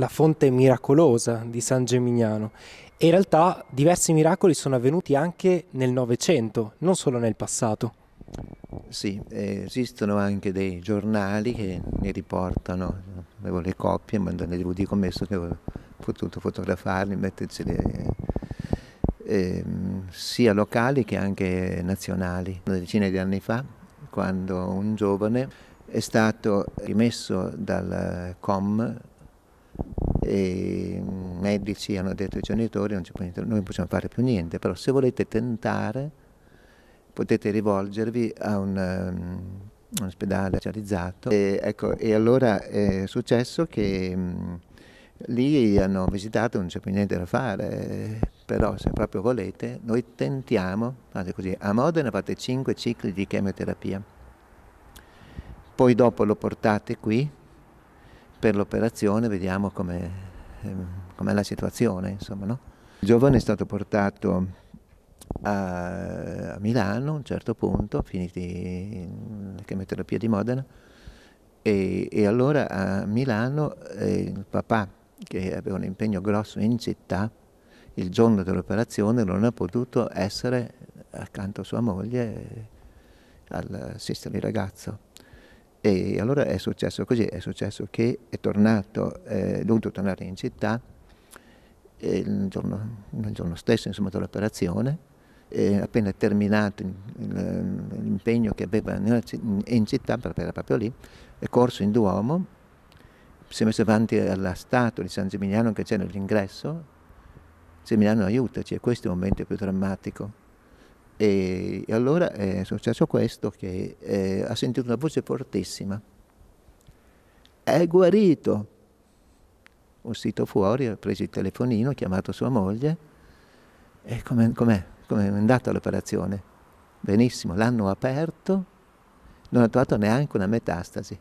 la fonte miracolosa di San Gemignano. e in realtà diversi miracoli sono avvenuti anche nel Novecento, non solo nel passato. Sì, esistono anche dei giornali che ne riportano, avevo le coppie, ma ne ero di commesso che ho potuto fotografarli, mettercele eh, sia locali che anche nazionali. Una decina di anni fa, quando un giovane è stato rimesso dal COM, e mm, medici hanno detto ai genitori non niente, noi non possiamo fare più niente, però se volete tentare potete rivolgervi a un, um, un ospedale specializzato. E, ecco, e, allora è successo che um, lì hanno visitato, non c'è più niente da fare, però se proprio volete noi tentiamo, fate così, a Modena fate 5 cicli di chemioterapia, poi dopo lo portate qui per l'operazione vediamo com'è, ehm, com'è la situazione. Insomma, no? Il giovane è stato portato a, a, Milano a un certo punto, finiti la mm, chemioterapia di Modena, e, e allora a Milano eh, il papà, che aveva un impegno grosso in città, il giorno dell'operazione non ha potuto essere accanto a sua moglie eh, al sistema di ragazzo. E allora è successo così, è successo che è tornato, è eh, dovuto tornare in città eh, il giorno, il giorno stesso insomma, dell'operazione, appena terminato l'impegno che aveva in città, perché era proprio lì, è corso in Duomo, si è messo davanti alla statua di San Geminiano che c'era all'ingresso, Geminiano aiutaci, e questo è il momento più drammatico e, e allora eh, è successo questo che eh, ha sentito una voce fortissima. È guarito. Uscito fuori, ha preso il telefonino, ha chiamato sua moglie. E com'è, com'è, com'è andata l'operazione? Benissimo, l'hanno aperto, non ha trovato neanche una metastasi.